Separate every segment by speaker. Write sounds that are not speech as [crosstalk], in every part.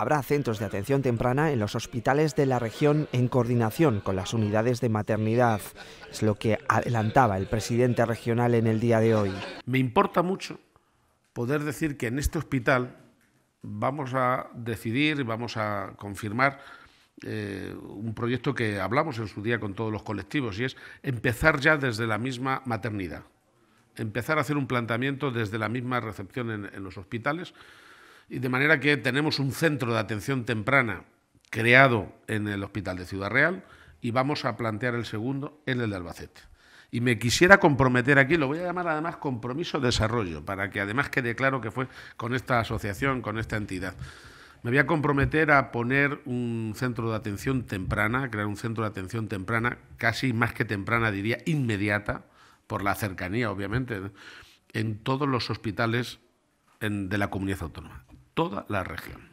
Speaker 1: Habrá centros de atención temprana en los hospitales de la región en coordinación con las unidades de maternidad. Es lo que adelantaba el presidente regional en el día de hoy.
Speaker 2: Me importa mucho poder decir que en este hospital vamos a decidir, y vamos a confirmar eh, un proyecto que hablamos en su día con todos los colectivos y es empezar ya desde la misma maternidad, empezar a hacer un planteamiento desde la misma recepción en los hospitales y de manera que tenemos un centro de atención temprana creado en el Hospital de Ciudad Real y vamos a plantear el segundo en el de Albacete. Y me quisiera comprometer aquí, lo voy a llamar además compromiso de desarrollo, para que además quede claro que fue con esta asociación, con esta entidad. Me voy a comprometer a poner un centro de atención temprana, crear un centro de atención temprana, casi más que temprana, diría inmediata, por la cercanía, obviamente, en todos los hospitales de la comunidad autónoma toda la región.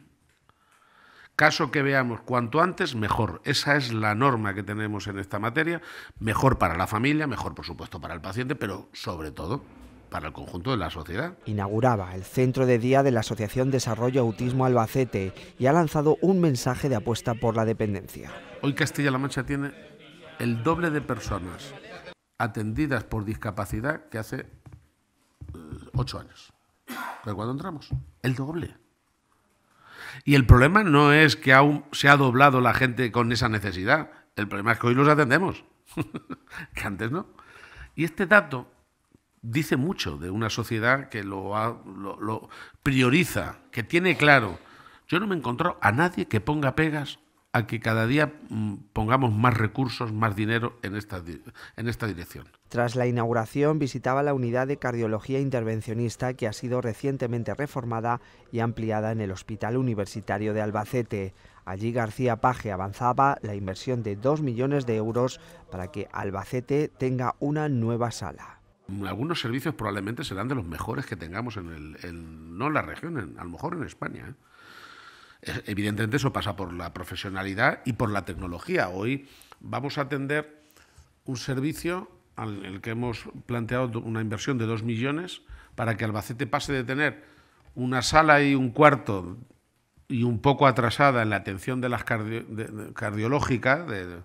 Speaker 2: Caso que veamos cuanto antes, mejor. Esa es la norma que tenemos en esta materia. Mejor para la familia, mejor por supuesto para el paciente, pero sobre todo para el conjunto de la sociedad.
Speaker 1: Inauguraba el centro de día de la Asociación Desarrollo Autismo Albacete y ha lanzado un mensaje de apuesta por la dependencia.
Speaker 2: Hoy Castilla-La Mancha tiene el doble de personas atendidas por discapacidad que hace eh, ocho años. Pero cuando entramos, el doble. Y el problema no es que aún se ha doblado la gente con esa necesidad. El problema es que hoy los atendemos, [laughs] que antes no. Y este dato dice mucho de una sociedad que lo, lo, prioriza, que tiene claro. Yo no me encontrado a nadie que ponga pegas a que cada día mm, pongamos más recursos, más dinero en esta, en esta dirección.
Speaker 1: Tras la inauguración visitaba la unidad de cardiología intervencionista que ha sido recientemente reformada y ampliada en el Hospital Universitario de Albacete. Allí García Paje avanzaba la inversión de 2 millones de euros para que Albacete tenga una nueva sala
Speaker 2: algunos servicios probablemente serán de los mejores que tengamos en el, no en la región, a lo mejor en España. ¿eh? Evidentemente eso pasa por la profesionalidad y por la tecnología. Hoy vamos a atender un servicio al el que hemos planteado una inversión de 2 millones para que Albacete pase de tener una sala y un cuarto y un poco atrasada en la atención de las cardiológicas, de,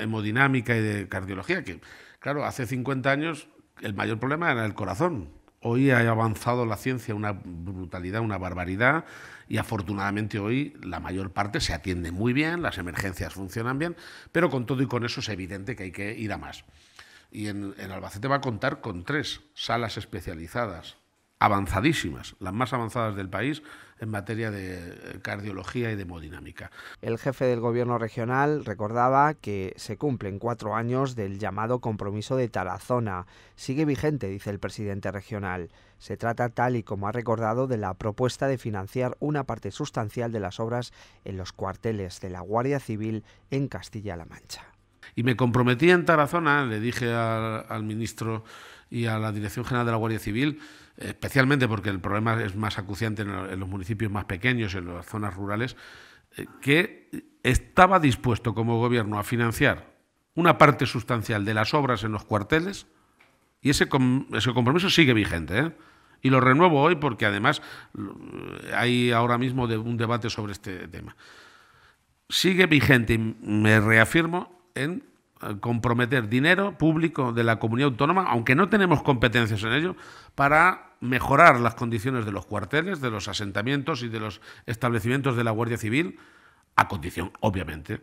Speaker 2: hemodinámica y de cardiología, que claro, hace 50 años el mayor problema era el corazón. Hoy ha avanzado la ciencia una brutalidad, una barbaridad, y afortunadamente hoy la mayor parte se atiende muy bien, las emergencias funcionan bien, pero con todo y con eso es evidente que hay que ir a más. Y en, en Albacete va a contar con tres salas especializadas avanzadísimas, las más avanzadas del país en materia de eh, cardiología y de hemodinámica. El jefe del gobierno regional
Speaker 1: recordaba que se cumplen cuatro años del llamado compromiso de Tarazona. Sigue vigente, dice el presidente regional. Se trata, tal y como ha recordado, de la propuesta de financiar una parte sustancial de las obras en los cuarteles de la Guardia Civil en
Speaker 2: Castilla-La Mancha. Y me comprometí en Tarazona, le dije al, al ministro y a la Dirección General de la Guardia Civil, especialmente porque el problema es más acuciante en los municipios más pequeños, en las zonas rurales, eh, que estaba dispuesto como gobierno a financiar una parte sustancial de las obras en los cuarteles y ese, ese compromiso sigue vigente. ¿eh? Y lo renuevo hoy porque además hay ahora mismo un debate sobre este tema. Sigue vigente, y me reafirmo, en comprometer dinero público de la comunidad autónoma, aunque no tenemos competencias en ello, para mejorar las condiciones de los cuarteles, de los asentamientos y de los establecimientos de la Guardia Civil, a condición, obviamente,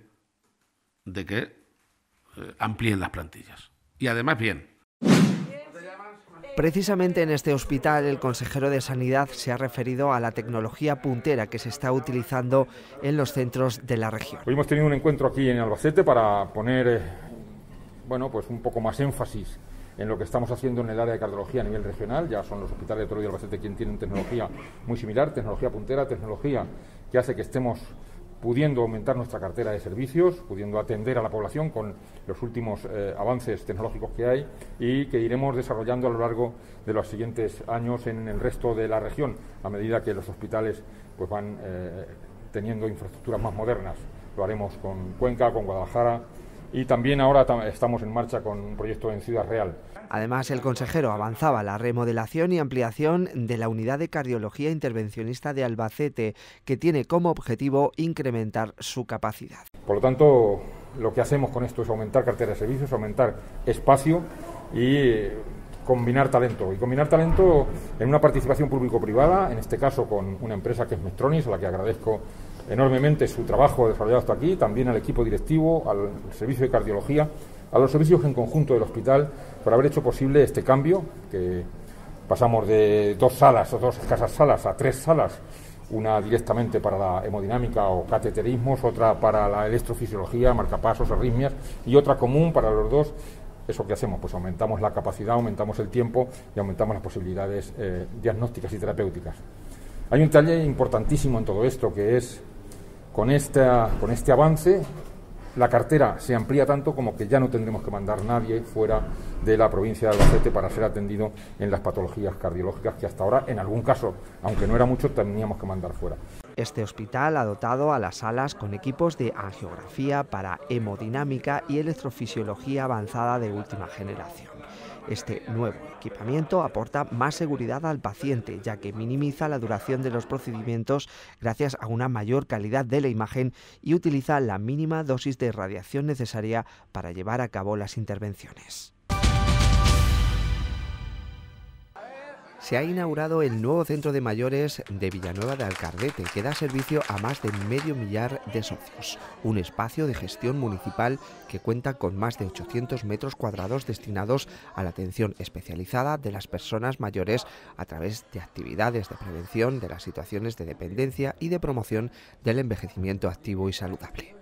Speaker 2: de que eh, amplíen las plantillas. Y además, bien,
Speaker 1: Precisamente en este hospital el consejero de Sanidad se ha referido a la tecnología puntera que se está utilizando en los centros de la región.
Speaker 3: Hoy hemos tenido un encuentro aquí en Albacete para poner eh, bueno, pues un poco más énfasis en lo que estamos haciendo en el área de cardiología a nivel regional. Ya son los hospitales de Toro y Albacete quienes tienen tecnología muy similar, tecnología puntera, tecnología que hace que estemos pudiendo aumentar nuestra cartera de servicios, pudiendo atender a la población con los últimos eh, avances tecnológicos que hay y que iremos desarrollando a lo largo de los siguientes años en el resto de la región, a medida que los hospitales pues, van eh, teniendo infraestructuras más modernas. Lo haremos con Cuenca, con Guadalajara y también ahora estamos en marcha con un proyecto en Ciudad Real Además, el
Speaker 1: consejero avanzaba la remodelación y ampliación de la unidad de cardiología intervencionista de
Speaker 3: Albacete, que tiene como objetivo incrementar su capacidad. Por lo tanto, lo que hacemos con esto es aumentar cartera de servicios, aumentar espacio y combinar talento. Y combinar talento en una participación público-privada, en este caso con una empresa que es Metronis, a la que agradezco enormemente su trabajo desarrollado hasta aquí, también al equipo directivo, al servicio de cardiología a los servicios en conjunto del hospital por haber hecho posible este cambio, que pasamos de dos salas o dos escasas salas a tres salas, una directamente para la hemodinámica o cateterismos, otra para la electrofisiología, marcapasos, arritmias y otra común para los dos. Eso que hacemos, pues aumentamos la capacidad, aumentamos el tiempo y aumentamos las posibilidades eh, diagnósticas y terapéuticas. Hay un taller importantísimo en todo esto que es con, esta, con este avance la cartera se amplía tanto como que ya no tendremos que mandar nadie fuera de la provincia de Albacete para ser atendido en las patologías cardiológicas que hasta ahora, en algún caso, aunque no era mucho, teníamos que mandar fuera. Este hospital ha dotado a las salas con equipos de angiografía para
Speaker 1: hemodinámica y electrofisiología avanzada de última generación. Este nuevo equipamiento aporta más seguridad al paciente, ya que minimiza la duración de los procedimientos gracias a una mayor calidad de la imagen y utiliza la mínima dosis de radiación necesaria para llevar a cabo las intervenciones. se ha inaugurado el nuevo centro de mayores de Villanueva de Alcardete, que da servicio a más de medio millar de socios. Un espacio de gestión municipal que cuenta con más de 800 metros cuadrados destinados a la atención especializada de las personas mayores a través de actividades de prevención de las situaciones de dependencia y de promoción del envejecimiento activo y saludable.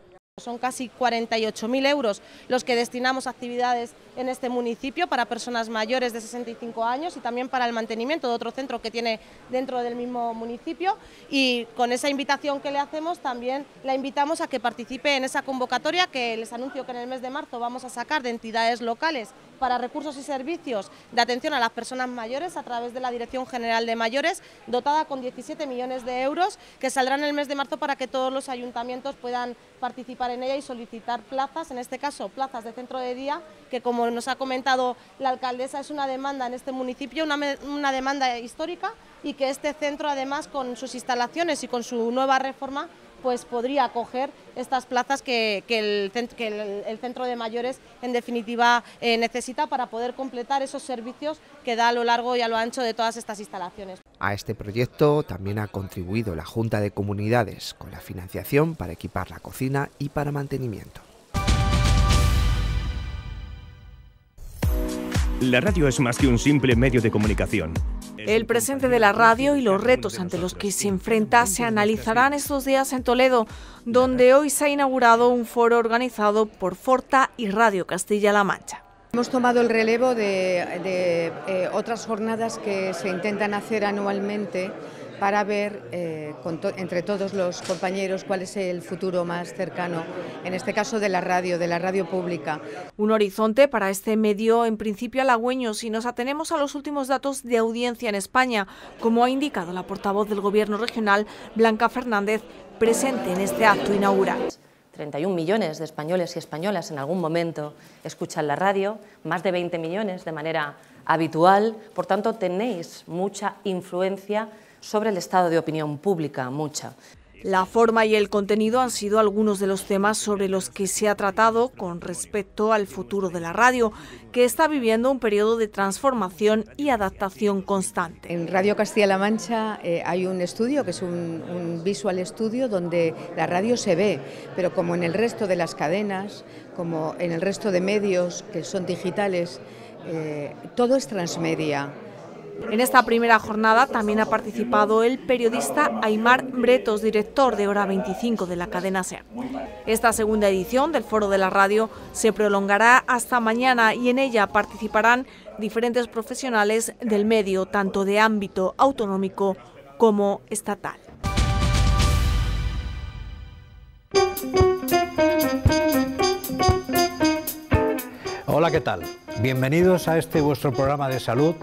Speaker 4: Son casi 48.000 euros los que destinamos a actividades en este municipio para personas mayores de 65 años y también para el mantenimiento de otro centro que tiene dentro del mismo municipio. Y con esa invitación que le hacemos también la invitamos a que participe en esa convocatoria que les anuncio que en el mes de marzo vamos a sacar de entidades locales para recursos y servicios de atención a las personas mayores a través de la Dirección General de Mayores, dotada con 17 millones de euros que saldrán en el mes de marzo para que todos los ayuntamientos puedan participar en ella y solicitar plazas, en este caso plazas de centro de día, que como nos ha comentado la alcaldesa es una demanda en este municipio, una, demanda histórica y que este centro además con sus instalaciones y con su nueva reforma pues podría acoger estas plazas que, el, centro de mayores en definitiva eh, necesita para poder completar esos servicios que da a lo largo y a lo ancho de todas estas instalaciones.
Speaker 1: A este proyecto también ha contribuido la Junta de Comunidades con la financiación para equipar la cocina y para mantenimiento.
Speaker 5: La radio es más que un simple medio de comunicación.
Speaker 6: El presente de la radio y los retos ante los que se enfrenta se analizarán estos días en Toledo, donde hoy se ha inaugurado un foro organizado por Forta y Radio Castilla-La Mancha. Hemos tomado el relevo de, eh, otras jornadas que se intentan hacer anualmente para ver eh, entre todos los compañeros cuál es el futuro más cercano, en este caso de la radio, de la radio pública. Un horizonte para este medio en principio halagüeño si nos atenemos a los últimos datos de audiencia en España, como ha indicado la portavoz del Gobierno regional, Blanca Fernández, presente en este acto inaugural. 31 millones de españoles y españolas en algún momento escuchan la radio, más de 20 millones de manera habitual, por tanto tenéis mucha influencia sobre el estado de opinión pública, mucha. La forma y el contenido han sido algunos de los temas sobre los que se ha tratado con respecto al futuro de la radio, que está viviendo un periodo de transformación y adaptación constante. En Radio Castilla-La Mancha eh, hay un estudio, que es un, visual estudio, donde la radio se ve, pero como en el resto de las cadenas, como en el resto de medios que son digitales, eh, todo es transmedia. En esta primera jornada también ha participado el periodista Aymar Bretos, director de Hora 25 de la cadena Sea. Esta segunda edición del Foro de la Radio se prolongará hasta mañana y en ella participarán diferentes profesionales del medio, tanto de ámbito autonómico como estatal.
Speaker 5: Hola, ¿qué tal? Bienvenidos a este vuestro programa de salud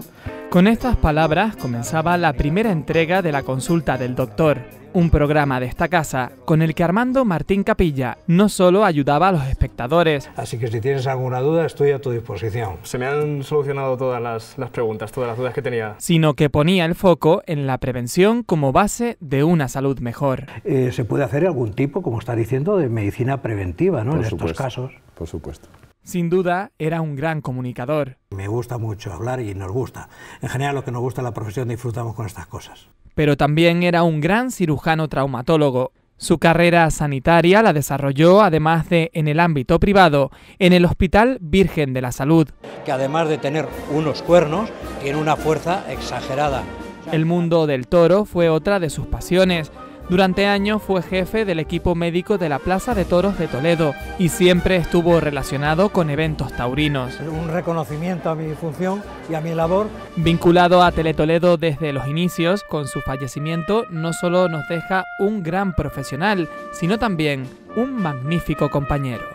Speaker 5: con estas palabras comenzaba la primera entrega de la consulta del doctor, un programa de esta casa con el que Armando Martín Capilla no solo ayudaba a los espectadores. Así que si tienes alguna duda estoy a tu disposición. Se me han solucionado todas las, preguntas, todas las dudas que tenía. Sino que ponía el foco en la prevención como base de una salud mejor. Eh, se puede hacer algún tipo, como está diciendo, de medicina preventiva ¿no? en estos casos. Por supuesto. Sin duda, era un gran comunicador. Me gusta mucho hablar y nos gusta. En general, lo que nos gusta la profesión disfrutamos con estas cosas. Pero también era un gran cirujano traumatólogo. Su carrera sanitaria la desarrolló, además de en el ámbito privado, en el Hospital Virgen de la Salud. Que además de tener unos cuernos, tiene una fuerza exagerada. El mundo del toro fue otra de sus pasiones durante años fue jefe del equipo médico de la Plaza de Toros de Toledo y siempre estuvo relacionado con eventos taurinos. Un reconocimiento a mi función y a mi labor. Vinculado a Teletoledo desde los inicios, con su fallecimiento no solo nos deja un gran profesional, sino también un magnífico compañero.